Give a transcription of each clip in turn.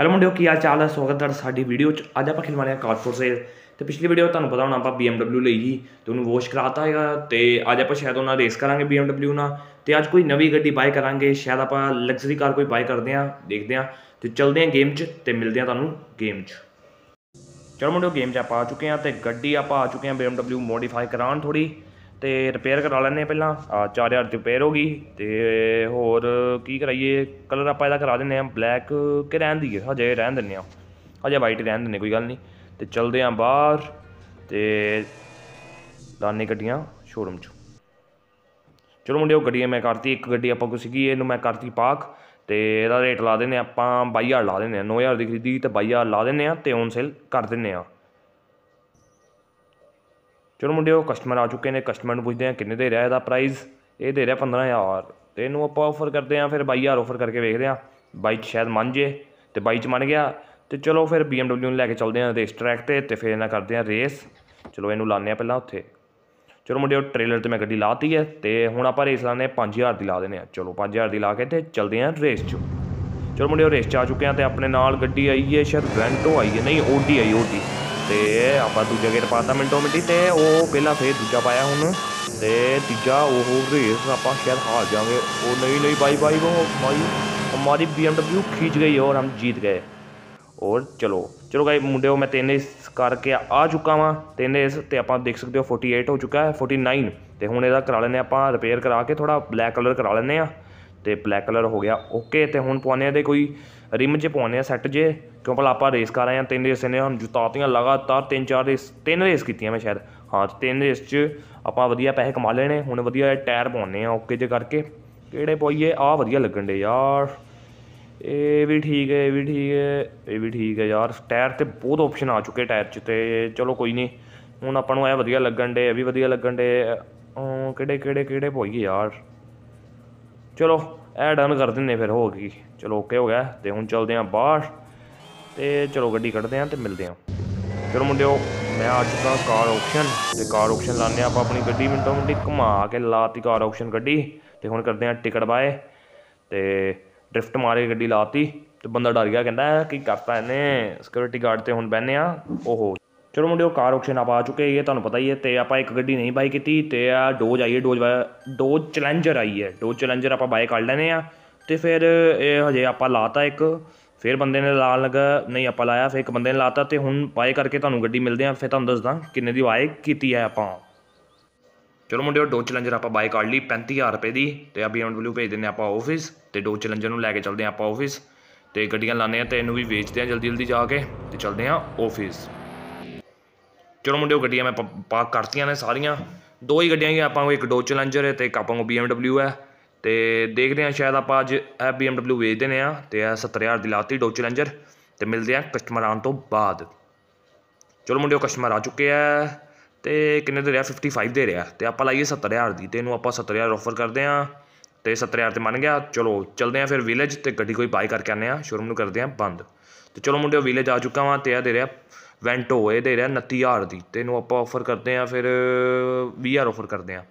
hello ਮੁੰਡਿਓ ਕੀ ਹਾਲ ਚਾਲ ਹੈ ਸਵਾਗਤ ਹੈ ਸਾਡੀ ਵੀਡੀਓ 'ਚ ਅੱਜ ਆਪਾਂ ਖਿਲਵਾਣੇ ਆ ਕਾਰ ਫੋਰ ਸੇਲ ਤੇ ਪਿਛਲੀ ਵੀਡੀਓ ਤੁਹਾਨੂੰ ਪਤਾ ਹੋਣਾ ਆਪਾਂ BMW ਲਈ ਹੀ ਤੇ ਉਹਨੂੰ ਵਾਸ਼ ਕਰਾਤਾ ਹੈਗਾ ਤੇ ਅੱਜ ਆਪਾਂ ਸ਼ਾਇਦ ਉਹਨਾਂ ਰੇਸ ਕਰਾਂਗੇ BMW ਨਾਲ ਤੇ ਅੱਜ ਕੋਈ ਨਵੀਂ ਗੱਡੀ ਬਾਈ ਕਰਾਂਗੇ ਸ਼ਾਇਦ ਆਪਾਂ ਲਗਜ਼ਰੀ ਕਾਰ ਕੋਈ ਬਾਈ ਕਰਦੇ ਆ ਦੇਖਦੇ ਆ ਤੇ ਚਲਦੇ ਆ ਗੇਮ 'ਚ ਤੇ ਮਿਲਦੇ ਆ ਤੁਹਾਨੂੰ ਗੇਮ 'ਚ ਚਲੋ ਮੁੰਡਿਓ ਗੇਮ 'ਚ ਆਪਾਂ ਆ ਚੁੱਕੇ ਆ ਤੇ ਗੱਡੀ ਆਪਾਂ ਆ ਚੁੱਕੇ ਆ BMW ਮੋਡੀਫਾਈ ਕਰਾਉਣ ਥੋੜੀ ਤੇ ਰਿਪੇਅਰ ਕਰਾ ਲੈਣੇ ਪਹਿਲਾਂ ਆ 4000 ਦੀ ਰਿਪੇਅਰ ਹੋ ਗਈ ਤੇ ਹੋਰ ਕੀ ਕਰਾਈਏ ਕਲਰ ਆਪਾਂ ਇਹਦਾ ਕਰਾ ਦਿੰਨੇ ਆ ਬਲੈਕ ਕਿ ਰਹਿਣ ਦੀ ਹਜੇ ਰਹਿਣ ਦਿੰਨੇ ਆ ਹਜੇ ਵਾਈਟ ਰਹਿਣ ਦਿੰਨੇ ਕੋਈ ਗੱਲ ਨਹੀਂ ਤੇ ਚਲਦੇ ਆ ਬਾਹਰ ਤੇ ਲਾਨੇ ਗੱਡੀਆਂ ਸ਼ੋਰੂਮ 'ਚ ਚਲੋ ਮੁੰਡਿਓ ਗੱਡੀਆਂ ਮੈਂ ਕਰਤੀ ਇੱਕ ਗੱਡੀ ਆਪਾਂ ਕੋ ਸੀਗੀ ਇਹਨੂੰ ਮੈਂ ਕਰਤੀ ਪਾਕ ਤੇ ਇਹਦਾ ਰੇਟ ਲਾ ਦਿੰਨੇ ਆਪਾਂ 22000 ਲਾ ਦਿੰਨੇ ਆ 9000 ਦੀ ਖਰੀਦੀ ਤੇ 22000 ਲਾ ਦਿੰਨੇ ਆ ਤੇ ਔਨ ਸੇਲ ਕਰ ਦਿੰਨੇ ਆ ਚਲੋ ਮੁੰਡਿਓ ਕਸਟਮਰ ਆ ਚੁੱਕੇ ਨੇ ਕਸਟਮਰ ਨੂੰ ਪੁੱਛਦੇ ਆ ਕਿੰਨੇ ਦੇ ਰਿਹਾ ਇਹਦਾ ਪ੍ਰਾਈਸ ਇਹ ਦੇ ਰਿਹਾ 15000 ਤੇ ਇਹਨੂੰ ਆਪਾਂ ਆਫਰ ਕਰਦੇ ਆ ਫਿਰ 22000 ਆਫਰ ਕਰਕੇ ਵੇਖਦੇ ਆ ਬਾਈ ਸ਼ਾਇਦ ਮੰਨ ਜੇ ਤੇ ਬਾਈ ਚ ਮੰਨ ਗਿਆ ਤੇ ਚਲੋ ਫਿਰ BMW ਨੂੰ ਲੈ ਕੇ ਚੱਲਦੇ ਆ ਰੇਸ ਟਰੈਕ ਤੇ ਤੇ ਫਿਰ ਇਹਨਾਂ ਕਰਦੇ ਆ ਰੇਸ ਚਲੋ ਇਹਨੂੰ ਲਾਣੇ ਆ ਪਹਿਲਾਂ ਉੱਥੇ ਚਲੋ ਮੁੰਡਿਓ ਟ੍ਰੇਲਰ ਤੇ ਮੈਂ ਗੱਡੀ ਲਾਤੀ ਹੈ ਤੇ ਹੁਣ ਆਪਾਂ ਰੇਸ ਲਾਣੇ 5000 ਦੀ ਲਾ ਦੇਣੇ ਆ ਚਲੋ 5000 ਦੀ ਲਾ ਕੇ ਤੇ ਚਲਦੇ ਆ ਰੇਸ 'ਚ ਚਲੋ ਮੁੰਡਿਓ ਰੇਸ 'ਚ ਆ ਚੁੱਕੇ ਆ ਤੇ ਆਪਣੇ ਨਾਲ ਗੱਡੀ ਆਈ ਹੈ ਸ਼ਾਇਦ ਵੈਂਟੋ ਆਈ ਹੈ ਨਹੀਂ ਓਡੀ ਆਈ ਓਡੀ ਤੇ ਆਪਾਂ ਦੂਜਾ ਗੇਟ ਪਾਤਾ ਮਿੰਟੋ ਮਿੰਟੀ ਤੇ ਉਹ ਪਹਿਲਾਂ ਫੇਰ ਦੂਜਾ ਪਾਇਆ ਹੁਣ ਤੇ ਤੀਜਾ ਉਹ ਰੇਸ ਆਪਾਂ ਸ਼ਾਇਦ ਹਾਰ ਜਾਾਂਗੇ ਉਹ ਨਹੀਂ ਨਹੀਂ ਬਾਈ ਬਾਈ ਉਹ ਬਾਈ हमारी BMW ਖਿੱਚ ਗਈ ਔਰ ਹਮ ਜਿੱਤ ਗਏ ਔਰ ਚਲੋ ਚਲੋ ਗਾਈ ਮੁੰਡਿਓ ਮੈਂ ਤਿੰਨ ਇਸ ਕਰਕੇ ਆ ਚੁੱਕਾ ਵਾਂ ਤਿੰਨ ਇਸ ਤੇ ਆਪਾਂ ਦੇਖ ਸਕਦੇ ਹੋ 48 ਹੋ ਚੁੱਕਾ ਹੈ 49 ਤੇ ਹੁਣ ਇਹਦਾ ਕਰਾ ਲੈਨੇ ਆਪਾਂ ਰਿਪੇਅਰ ਕਰਾ ਕੇ ਥੋੜਾ ਬਲੈਕ ਕਲਰ ਕਰਾ ਲੈਨੇ ਆ ਤੇ ਬਲੈਕ ਕਲਰ ਹੋ ਗਿਆ ਓਕੇ ਤੇ ਹੁਣ ਪਾਉਣੇ ਆ ਦੇ ਕੋਈ ਰਿਮ 'ਚ ਪਾਉਣੇ ਆ ਸੈੱਟ ਜੇ ਕਿਉਂ ਭਲਾ ਆਪਾਂ ਰੇਸ ਕਰ ਆਏ ਆ ਤਿੰਨ ਰੇਸ ਨੇ ਹੁਣ ਜੁਤਾਤੀਆਂ ਲਗਾਤਾਰ ਤਿੰਨ ਚਾਰ ਰੇਸ ਤਿੰਨ ਰੇਸ ਕੀਤੀਆਂ ਮੈਂ ਸ਼ਾਇਦ ਹਾਂ ਤਿੰਨ ਰੇਸ 'ਚ ਆਪਾਂ ਵਧੀਆ ਪੈਸੇ ਕਮਾ ਲੈਣੇ ਹੁਣ ਵਧੀਆ ਟਾਇਰ ਪਾਉਣੇ ਆ ਓਕੇ ਜੇ ਕਰਕੇ ਕਿਹੜੇ ਪਾਈਏ ਆ ਵਧੀਆ ਲੱਗਣ ਦੇ ਯਾਰ ਇਹ ਵੀ ਠੀਕ ਹੈ ਇਹ ਵੀ ਠੀਕ ਹੈ ਇਹ ਵੀ ਠੀਕ ਹੈ ਯਾਰ ਟਾਇਰ ਤੇ ਬਹੁਤ ਆਪਸ਼ਨ ਆ ਚੁੱਕੇ ਟਾਇਰ 'ਚ ਤੇ ਚਲੋ ਕੋਈ ਨਹੀਂ ਹੁਣ ਆਪਾਂ ਨੂੰ ਇਹ ਵਧੀਆ ਲੱਗਣ ਦੇ ਇਹ ਵੀ ਵਧੀਆ ਲੱਗਣ ਦੇ ਕਿਹੜੇ ਕਿਹੜੇ ਕਿਹੜੇ ਪਾਈਏ ਯਾਰ ਚਲੋ ਐ ਡਨ ਕਰ ਦਿੰਨੇ ਫਿਰ ਹੋ ਗਈ ਚਲੋ ਓਕੇ ਹੋ ਗਿਆ ਤੇ ਹੁਣ ਚਲਦੇ ਆਂ ਬਾਹਰ ਤੇ ਚਲੋ ਗੱਡੀ ਕੱਢਦੇ ਆਂ ਤੇ ਮਿਲਦੇ ਆਂ ਚਲੋ ਮੁੰਡਿਓ ਮੈਂ ਆ ਚੁੱਕਾ ਕਾਰ ਆਪਸ਼ਨ ਤੇ ਕਾਰ ਆਪਸ਼ਨ ਲਾਣੇ ਆਪਾਂ ਆਪਣੀ ਗੱਡੀ ਮਿੰਟੋ ਮਿੰਟੀ ਘੁਮਾ ਕੇ ਲਾਤੀ ਕਾਰ ਆਪਸ਼ਨ ਗੱਡੀ ਤੇ ਹੁਣ ਕਰਦੇ ਆਂ ਟਿਕਟ ਬਾਏ ਤੇ ਡ੍ਰਿਫਟ ਮਾਰੇ ਗੱਡੀ ਲਾਤੀ ਤੇ ਬੰਦਾ ਡਰ ਗਿਆ ਕਹਿੰਦਾ ਕੀ ਕਰਤਾ ਇਹਨੇ ਸਿਕਿਉਰਿਟੀ ਗਾਰਡ ਤੇ ਹੁਣ ਬੈਨੇ ਆ ਓਹੋ ਚਲੋ ਮੁੰਡਿਓ ਕਾਰ ਆਕਸ਼ਨ ਆਪ ਆ ਚੁੱਕੇ ਇਹ ਤੁਹਾਨੂੰ ਪਤਾ ਹੀ ਹੈ ਤੇ ਆਪਾਂ ਇੱਕ ਗੱਡੀ ਨਹੀਂ ਬਾਈ ਕੀਤੀ ਤੇ ਆ ਡੋਜ ਆਈ ਹੈ ਡੋਜ ਡੋਜ ਚੈਲੰਜਰ ਆਈ ਹੈ ਡੋਜ ਚੈਲੰਜਰ ਆਪਾਂ ਬਾਈ ਕਰ ਲੈਨੇ ਆ ਤੇ ਫਿਰ ਇਹ ਹਜੇ ਆਪਾਂ ਲਾਤਾ ਇੱਕ ਫਿਰ ਬੰਦੇ ਨੇ ਲਾਣ ਲਗਾ ਨਹੀਂ ਆਪਾਂ ਲਾਇਆ ਫਿਰ ਇੱਕ ਬੰਦੇ ਨੇ ਲਾਤਾ ਤੇ ਹੁਣ ਬਾਈ ਕਰਕੇ ਤੁਹਾਨੂੰ ਗੱਡੀ ਮਿਲਦੇ ਆ ਫਿਰ ਤੁਹਾਨੂੰ ਦੱਸਦਾ ਕਿੰਨੇ ਦੀ ਬਾਈ ਕੀਤੀ ਹੈ ਆਪਾਂ ਚਲੋ ਮੁੰਡਿਓ ਡੋ ਚੈਲੰਜਰ ਆਪਾਂ ਬਾਈ ਕਰ ਲਈ 35000 ਰੁਪਏ ਦੀ ਤੇ ਆ BMW ਭੇਜ ਦਿੰਨੇ ਆਪਾਂ ਆਫਿਸ ਤੇ ਡੋ ਚੈਲੰਜਰ ਨੂੰ ਲੈ ਕੇ ਚਲਦੇ ਆਪਾਂ ਆਫਿਸ ਤੇ ਗੱਡੀਆਂ ਲਾਣੇ ਆ ਤੇ ਇਹਨੂੰ ਵੀ ਵੇਚਦੇ ਆ ਜਲਦੀ ਜਲਦੀ ਜਾ ਕੇ ਤੇ ਚੱਲਦੇ ਆ ਆਫਿਸ ਚਲੋ ਮੁੰਡਿਓ ਗੱਡੀਆਂ ਮੈਂ ਪਾਰਕ ਕਰਤੀਆਂ ਨੇ ਸਾਰੀਆਂ ਦੋ ਹੀ ਗੱਡੀਆਂ ਹੀ ਆਪਾਂ ਕੋ ਇੱਕ ਡੋ ਚੈਲੰਜਰ ਹੈ ਤੇ ਇੱਕ ਆਪਾਂ ਕੋ BMW ਹੈ ਤੇ ਦੇਖਦੇ ਹਾਂ ਸ਼ਾਇਦ ਆਪਾਂ ਅੱਜ ਇਹ BMW ਵੇਚ ਦੇਨੇ ਆ ਤੇ ਇਹ 70000 ਦੀ ਲਾਤੀ ਡੋ ਚੈਲੰਜਰ ਤੇ ਮਿਲਦੇ ਆ ਕਸਟਮਰ ਆਉਣ ਤੋਂ ਬਾਅਦ ਚਲੋ ਮੁੰਡਿਓ ਕਸਟਮਰ ਆ ਚੁੱਕੇ ਆ ਤੇ ਕਿੰਨੇ ਦੇ ਰਿਹਾ 55 ਦੇ ਰਿਹਾ ਤੇ ਆਪਾਂ ਲਾਈਏ 70000 ਦੀ ਤੇ ਇਹਨੂੰ ਆਪਾਂ 70000 ਆਫਰ ਕਰਦੇ ਆ ਤੇ 70000 ਤੇ ਮੰਨ ਗਿਆ ਚਲੋ ਚਲਦੇ ਆ ਫਿਰ ਵਿਲੇਜ ਤੇ ਗੱਡੀ ਕੋਈ ਬਾਈ ਕਰਕੇ ਆਨੇ ਆ ਸ਼ੋਰੂਮ ਨੂੰ ਕਰਦੇ ਆ ਬੰਦ ਤੇ ਚਲੋ ਮੁੰਡਿਓ ਵਿਲੇਜ ਆ ਚੁੱਕਾ ਵਾਂ ਤੇ ਆ ਦੇ ਰਿਹਾ ਵੈਂਟੋ ਇਹ ਦੇ ਰਿਹਾ 29000 ਦੀ ਤੈਨੂੰ ਆਪਾਂ ਆਫਰ ਕਰਦੇ ਆ ਫਿਰ 20000 ਆਫਰ ਕਰਦੇ ਆ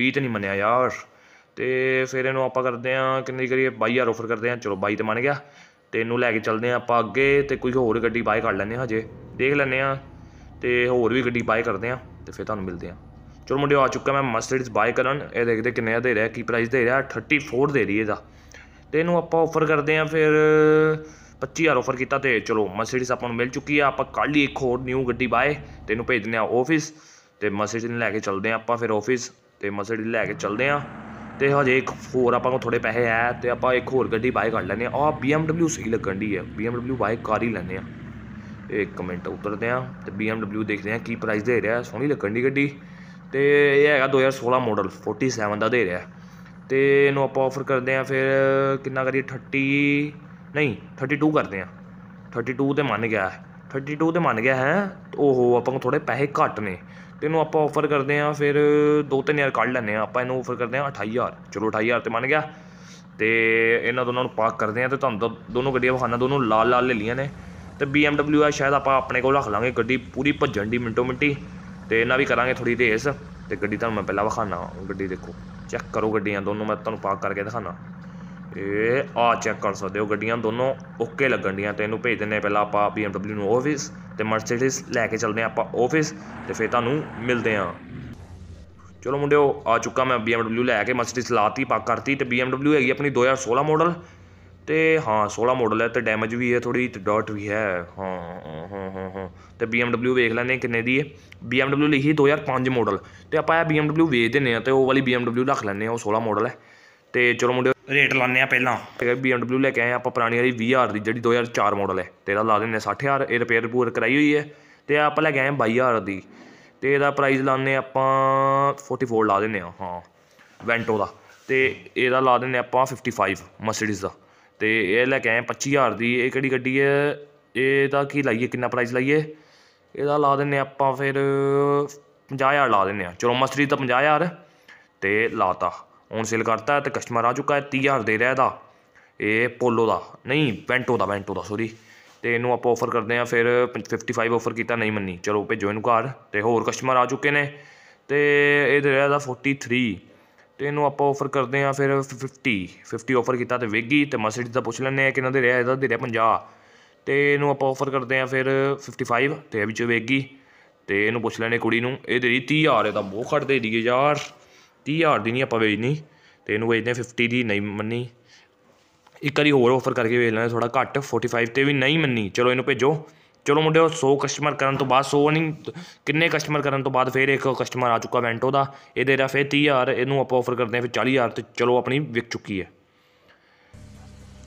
20 ਤੇ ਨਹੀਂ ਮੰਨਿਆ ਯਾਰ ਤੇ ਫਿਰ ਇਹਨੂੰ ਆਪਾਂ ਕਰਦੇ ਆ ਕਿੰਨੀ ਕਰੀਏ 22000 ਆਫਰ ਕਰਦੇ ਆ ਚਲੋ 22 ਤੇ ਮੰਨ ਗਿਆ ਤੈਨੂੰ ਇਹਨੂੰ ਲੈ ਕੇ ਚੱਲਦੇ ਆ ਆਪਾਂ ਅੱਗੇ ਤੇ ਕੋਈ ਹੋਰ ਗੱਡੀ ਬਾਏ ਕਰ ਲੈਂਦੇ ਹਜੇ ਦੇਖ ਲੈਂਦੇ ਆ ਤੇ ਹੋਰ ਵੀ ਗੱਡੀ ਬਾਏ ਕਰਦੇ ਆ ਤੇ ਫਿਰ ਤੁਹਾਨੂੰ ਮਿਲਦੇ ਆ ਚਲੋ ਮੁੰਡੇ ਆ ਚੁੱਕਾ ਮੈਂ ਮਸਟਰਡਸ ਬਾਏ ਕਰਨ ਇਹ ਦੇਖਦੇ ਕਿੰਨੇ ਦੇ ਰਿਹਾ ਕੀ ਪ੍ਰਾਈਸ ਦੇ ਰਿਹਾ 34 ਦੇ ਰਹੀ ਇਹਦਾ ਤੇ ਇਹਨੂੰ ਆਪਾਂ ਆਫਰ ਕਰਦੇ ਆ ਫਿਰ 25000 ਆਫਰ ਕੀਤਾ ਤੇ ਚਲੋ ਮਰਸੀਡੀਸ ਆਪਾਂ ਨੂੰ ਮਿਲ ਚੁੱਕੀ ਆ ਆਪਾਂ ਕੱਲ ਹੀ ਇੱਕ ਹੋਰ ਨਿਊ ਗੱਡੀ ਬਾਏ ਤੇ ਇਹਨੂੰ ਭੇਜ ਦਿੰਦੇ ਆ ਆਫਿਸ ਤੇ ਮਰਸੀਡੀਸ ਨੂੰ ਲੈ ਕੇ ਚੱਲਦੇ ਆ ਆਪਾਂ ਫਿਰ ਆਫਿਸ ਤੇ ਮਰਸੀਡੀਸ ਲੈ ਕੇ ਚੱਲਦੇ ਆ ਤੇ ਹਜੇ ਇੱਕ ਹੋਰ ਆਪਾਂ ਕੋਲ ਥੋੜੇ ਪੈਸੇ ਆ ਤੇ ਆਪਾਂ ਇੱਕ ਹੋਰ ਗੱਡੀ ਬਾਏ ਕਰ ਲੈਨੇ ਆ ਆ BMW ਸਹੀ ਲੱਗਣ ਦੀ ਹੈ BMW ਬਾਏ ਕਾਰ ਹੀ ਲੈਨੇ ਆ ਇੱਕ ਕਮੈਂਟ ਉਤਰਦੇ ਆ ਤੇ BMW ਦੇਖਦੇ ਆ ਕੀ ਪ੍ਰਾਈਸ ਦੇ ਰਿਹਾ ਸੋਹਣੀ ਲੱਗਣ ਦੀ ਗੱਡੀ ਤੇ ਇਹ ਹੈਗਾ 2016 ਮਾਡਲ 47 ਦਾ ਦੇ ਰਿਹਾ ਤੇ ਇਹਨੂੰ ਆਪਾਂ ਆਫਰ ਕਰਦੇ ਆ ਫਿਰ ਕਿੰਨਾ ਕਰੀਏ 30 ਨਹੀਂ 32 ਕਰਦੇ ਆ 32 ਤੇ ਮੰਨ ਗਿਆ 32 ਤੇ ਮੰਨ ਗਿਆ ਹੈ ਓਹੋ ਆਪਾਂ ਨੂੰ ਥੋੜੇ ਪੈਸੇ ਘੱਟ ਨੇ ਤੈਨੂੰ ਇਹਨੂੰ ਆਪਾਂ ਆਫਰ ਕਰਦੇ ਆ ਫਿਰ 2-3000 ਕੱਢ ਲੈਨੇ ਆ ਆਪਾਂ ਇਹਨੂੰ ਆਫਰ ਕਰਦੇ ਆ 28000 ਚਲੋ 28000 ਤੇ ਮੰਨ ਗਿਆ ਤੇ ਇਹਨਾਂ ਦੋਨਾਂ ਨੂੰ ਪਾਰਕ ਕਰਦੇ ਆ ਤੇ ਤੁਹਾਨੂੰ ਦੋਨੋਂ ਗੱਡੀਆਂ ਵਖਾਣਾ ਦੋਨੋਂ ਲਾਲ ਲਾਲ ਲੈ ਲੀਆਂ ਨੇ ਤੇ BMW ਆ ਸ਼ਾਇਦ ਆਪਾਂ ਆਪਣੇ ਕੋਲ ਰੱਖ ਲਾਂਗੇ ਗੱਡੀ ਪੂਰੀ ਭੱਜਣ ਦੀ ਮਿੰਟੋ ਮਿੰਟੀ ਤੇ ਇਹਨਾਂ ਵੀ ਕਰਾਂਗੇ ਥੋੜੀ ਰੇਸ ਤੇ ਗੱਡੀ ਤੁਹਾਨੂੰ ਮੈਂ ਪਹਿਲਾਂ ਵਖਾਣਾ ਗੱਡੀ ਦੇਖੋ ਚੈੱਕ ਕਰੋ ਗੱਡੀਆਂ ਦੋਨੋਂ ਮੈਂ ਤੁਹਾਨੂੰ ਪਾਰਕ ਕਰਕੇ ਦਿਖਾਣਾ ਇਹ ਆ ਚੈੱਕ ਕਰ ਸਕਦੇ ਹੋ ਗੱਡੀਆਂ ਦੋਨੋਂ ਓਕੇ ਲੱਗਣ ਦੀਆਂ ਤੇ ਇਹਨੂੰ ਭੇਜ ਦਿੰਨੇ ਪਹਿਲਾਂ ਆਪਾਂ BMW ਨੂੰ ਆਫਿਸ ਤੇ ਮਰਸੀਡੀਜ਼ ਲੈ ਕੇ ਚੱਲਦੇ ਆਪਾਂ ਆਫਿਸ ਤੇ ਫਿਰ ਤੁਹਾਨੂੰ ਮਿਲਦੇ ਆਂ ਚਲੋ ਮੁੰਡਿਓ ਆ ਚੁੱਕਾ ਮੈਂ BMW ਲੈ ਕੇ ਮਰਸੀਡੀਜ਼ ਲਾਤੀ ਪਾਕ ਕਰਤੀ ਤੇ BMW ਹੈਗੀ ਆਪਣੀ 2016 ਮਾਡਲ ਤੇ ਹਾਂ 16 ਮਾਡਲ ਹੈ ਤੇ ਡੈਮੇਜ ਵੀ ਹੈ ਥੋੜੀ ਤੇ ਡਾਟ ਵੀ ਹੈ ਹਾਂ ਹਾਂ ਹਾਂ ਹਾਂ ਤੇ BMW ਵੇਖ ਲੈਣੇ ਕਿੰਨੇ ਦੀ ਹੈ BMW ਲਿਖੀ 2005 ਮਾਡਲ ਤੇ ਆਪਾਂ ਇਹ BMW ਵੇਚ ਦਿੰਨੇ ਆ ਤੇ ਉਹ ਵਾਲੀ BMW ਰੱਖ ਲੈਣੇ ਆ ਉਹ 16 ਮਾਡਲ ਹੈ ਤੇ ਚਲੋ ਮੁੰਡਿਓ ਰੇਟ ਲਾਉਂਦੇ ਆ ਪਹਿਲਾਂ BMW ਲੈ ਕੇ ਆਏ ਆਪਾਂ ਪੁਰਾਣੀ ਵਾਲੀ 20000 ਦੀ ਜਿਹੜੀ 2004 ਮਾਡਲ ਹੈ ਤੇ ਇਹਦਾ ਲਾ ਦਿੰਦੇ 60000 ਇਹ ਰਿਪੇਅਰ ਪੂਰ ਕਰਾਈ ਹੋਈ ਹੈ ਤੇ ਆਪਾਂ ਲੈ ਕੇ ਆਏ 22000 ਦੀ ਤੇ ਇਹਦਾ ਪ੍ਰਾਈਸ ਲਾਉਂਦੇ ਆਪਾਂ 44 ਲਾ ਦਿੰਦੇ ਆ ਹਾਂ ਵੈਂਟੋ ਦਾ ਤੇ ਇਹਦਾ ਲਾ ਦਿੰਦੇ ਆਪਾਂ 55 ਮਰਸੀਡੀਜ਼ ਦਾ ਤੇ ਇਹ ਲੈ ਕੇ ਆਏ 25000 ਦੀ ਇਹ ਕਿਹੜੀ ਗੱਡੀ ਹੈ ਇਹ ਤਾਂ ਕੀ ਲਾਈਏ ਕਿੰਨਾ ਪ੍ਰਾਈਸ ਲਾਈਏ ਇਹਦਾ ਲਾ ਦਿੰਦੇ ਆਪਾਂ ਫਿਰ 50000 ਲਾ ਦਿੰਦੇ ਆ ਚਲੋ ਮਰਸੀਡੀਜ਼ ਦਾ 50000 ਤੇ ਲਾਤਾ ਔਨ ਸੇਲ ਕਰਤਾ ਤੇ ਕਸਟਮਰ ਆ ਚੁੱਕਾ ਹੈ 30000 ਦੇ ਰਿਹਾ ਦਾ ਇਹ ਪੋਲੋ ਦਾ ਨਹੀਂ ਵੈਂਟੋ ਦਾ ਵੈਂਟੋ ਦਾ ਸੌਰੀ ਤੇ ਇਹਨੂੰ ਆਪਾਂ ਆਫਰ ਕਰਦੇ ਆ ਫਿਰ 55 ਆਫਰ ਕੀਤਾ ਨਹੀਂ ਮੰਨੀ ਚਲੋ ਭੇਜੋ ਇਹਨੂੰ ਘਰ ਤੇ ਹੋਰ ਕਸਟਮਰ ਆ ਚੁੱਕੇ ਨੇ ਤੇ ਇਹ ਦੇ ਰਿਹਾ ਦਾ 43 ਤੇ ਇਹਨੂੰ ਆਪਾਂ ਆਫਰ ਕਰਦੇ ਆ ਫਿਰ 50 50 ਆਫਰ ਕੀਤਾ ਤੇ ਵੇਗੀ ਤੇ ਮਰਸੀਡੀਜ਼ ਦਾ ਪੁੱਛ ਲੈਣੇ ਆ ਕਿੰਨਾ ਦੇ ਰਿਹਾ ਇਹਦਾ ਦੇ ਰਿਹਾ 50 ਤੇ ਇਹਨੂੰ ਆਪਾਂ ਆਫਰ ਕਰਦੇ ਆ ਫਿਰ 55 ਤੇ ਇਹ ਵਿੱਚ ਵੇਗੀ ਤੇ ਇਹਨੂੰ ਪੁੱਛ ਲੈਣੇ ਕੁੜੀ ਨੂੰ ਇਹ ਦੇ ਰਹੀ 30000 ਇਹ ਤਾਂ ਬਹੁਤ ਘੱਟ ਦੇ ਦਈਏ ਯਾਰ 30000 ਦੀ ਨਹੀਂ ਆਪਾਂ ਵੇਚਣੀ ਤੇ ਇਹਨੂੰ ਵੇਚਦੇ ਆ 50 ਦੀ ਨਹੀਂ ਮੰਨੀ ਇੱਕ ਵਾਰੀ ਹੋਰ ਆਫਰ ਕਰਕੇ ਵੇਚ ਲੈਣਾ ਥੋੜਾ ਘੱਟ 45 ਤੇ ਵੀ ਨਹੀਂ ਮੰਨੀ ਚਲੋ ਇਹਨੂੰ ਭੇਜੋ ਚਲੋ ਮੁੰਡਿਓ 100 ਕਸਟਮਰ ਕਰਨ ਤੋਂ ਬਾਅਦ 100 ਨਹੀਂ ਕਿੰਨੇ ਕਸਟਮਰ ਕਰਨ ਤੋਂ ਬਾਅਦ ਫਿਰ ਇੱਕ ਕਸਟਮਰ ਆ ਚੁੱਕਾ ਵੈਂਟੋ ਦਾ ਇਹਦੇ ਦਾ ਫਿਰ 30000 ਇਹਨੂੰ ਆਪਾਂ ਆਫਰ ਕਰਦੇ ਆ ਫਿਰ 40000 ਤੇ ਚਲੋ ਆਪਣੀ ਵਿਕ ਚੁੱਕੀ ਹੈ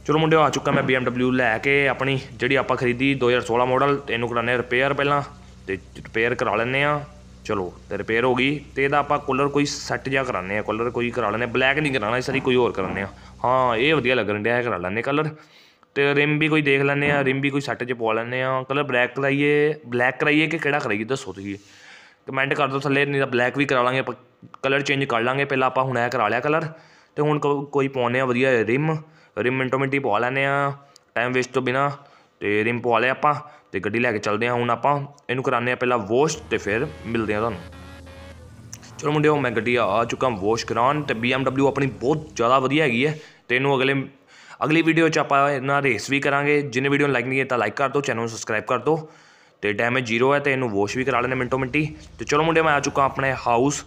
ਚਲੋ ਮੁੰਡਿਓ ਆ ਚੁੱਕਾ ਮੈਂ BMW ਲੈ ਕੇ ਆਪਣੀ ਜਿਹੜੀ ਆਪਾਂ ਖਰੀਦੀ 2016 ਮਾਡਲ ਇਹਨੂੰ ਕਰਾਣੇ ਰਿਪੇਅਰ ਪਹਿਲਾਂ ਤੇ ਰਿਪੇਅਰ ਕਰਾ ਲੈਣੇ ਆ ਚਲੋ ਤੇ ਰਿਪੇਅਰ ਹੋ ਗਈ ਤੇ ਇਹਦਾ ਆਪਾਂ ਕੂਲਰ ਕੋਈ ਸੈੱਟ ਜਿਹਾ ਕਰਾਣੇ ਆ ਕੂਲਰ ਕੋਈ ਕਰਾ ਲੈਣੇ ਬਲੈਕ ਨਹੀਂ ਕਰਾਣਾ ਇਸ ਵਾਰੀ ਕੋਈ ਹੋਰ ਕਰਾਣੇ ਆ ਹਾਂ ਇਹ ਵਧੀਆ ਲੱਗਣ ਡਿਆ ਹੈ ਕਰਾ ਲੈਣੇ ਕਲਰ ਤੇ ਰਿਮ ਵੀ ਕੋਈ ਦੇਖ ਲੈਣੇ ਆ ਰਿਮ ਵੀ ਕੋਈ ਸੈੱਟ 'ਚ ਪਵਾ ਲੈਣੇ ਆ ਕਲਰ ਬਲੈਕ ਕਰਾਈਏ ਬਲੈਕ ਕਰਾਈਏ ਕਿ ਕਿਹੜਾ ਕਰਾਈਏ ਦੱਸੋ ਤੁਸੀਂ ਕਮੈਂਟ ਕਰ ਦਿਓ ਥੱਲੇ ਨਹੀਂ ਤਾਂ ਬਲੈਕ ਵੀ ਕਰਾ ਲਾਂਗੇ ਆਪਾਂ ਕਲਰ ਚੇਂਜ ਕਰ ਲਾਂਗੇ ਪਹਿਲਾਂ ਆਪਾਂ ਹੁਣ ਇਹ ਕਰਾ ਲਿਆ ਕਲਰ ਤੇ ਹੁਣ ਕੋਈ ਪਾਉਣੇ ਆ ਵਧੀਆ ਰਿਮ ਰਿਮ ਮਿੰਟੋ ਮਿੰਟੀ ਪਵਾ ਲੈਣੇ ਆ ਟਾਈਮ ਵੇਸਟ ਤੋਂ ਬਿਨਾ ਤੇ ਪਵਾ ਲਿਆ ਆਪਾਂ ਤੇ ਗੱਡੀ ਲੈ ਕੇ ਚੱਲਦੇ ਹਾਂ ਹੁਣ ਆਪਾਂ ਇਹਨੂੰ ਕਰਾਣੇ ਆ ਪਹਿਲਾਂ ਵਾਸ਼ ਤੇ ਫਿਰ ਮਿਲਦੇ ਹਾਂ ਤੁਹਾਨੂੰ ਚਲੋ ਮੁੰਡਿਓ ਮੈਂ ਗੱਡੀ ਆ ਚੁੱਕਾ ਵਾਸ਼ ਕਰਾਉਣ ਤੇ BMW ਆਪਣੀ ਬਹੁਤ ਜ਼ਿਆਦਾ ਵਧੀਆ ਹੈਗੀ ਹੈ ਤੇ ਇਹਨੂੰ ਅਗਲੇ ਅਗਲੀ ਵੀਡੀਓ 'ਚ ਆਪਾਂ ਇਹਨਾਂ ਰੇਸ ਵੀ ਕਰਾਂਗੇ ਜਿਨੇ ਵੀਡੀਓ ਨੂੰ ਲਾਈਕ ਨਹੀਂ ਕੀਤਾ ਲਾਈਕ ਕਰ ਦਿਓ ਚੈਨਲ ਨੂੰ ਸਬਸਕ੍ਰਾਈਬ ਕਰ ਦਿਓ ਤੇ ਡੈਮੇਜ ਜ਼ੀਰੋ ਹੈ ਤੇ ਇਹਨੂੰ ਵਾਸ਼ ਵੀ ਕਰਾ ਲੈਣੇ ਮਿੰਟੋ ਮਿੰਟੀ ਤੇ ਚਲੋ ਮੁੰਡਿਓ ਮੈਂ ਆ ਚੁੱਕਾ ਆਪਣੇ ਹਾਊਸ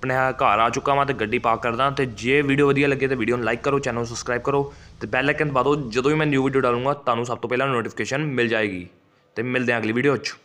ਆਪਣੇ ਘਰ ਆ ਚੁੱਕਾ ਵਾਂ ਤੇ ਗੱਡੀ ਪਾਰਕ ਕਰਦਾ ਤੇ ਜੇ ਵੀਡੀਓ ਵਧੀਆ ਲੱਗੇ ਤੇ ਵੀਡੀਓ ਨੂੰ ਲਾਈਕ ਕਰੋ ਚੈਨਲ ਨੂੰ ਸਬਸਕ੍ਰਾਈਬ ਕਰੋ ਤੇ ਬੈਲ ਆਈਕਨ ਦਬਾ ਦਿਓ ਜਦੋਂ ਵੀ ਮੈਂ ਨਿਊ ਵੀਡੀਓ ਡਾਲੂੰਗਾ ਤੁਹਾਨੂੰ ਸਭ ਤੋਂ ਪਹਿਲਾਂ ਨੋਟੀਫਿਕੇਸ਼ਨ ਮਿਲ ਜਾਏਗੀ ਤੇ ਮਿਲਦੇ ਆਂ ਅਗਲੀ ਵੀਡੀਓ 'ਚ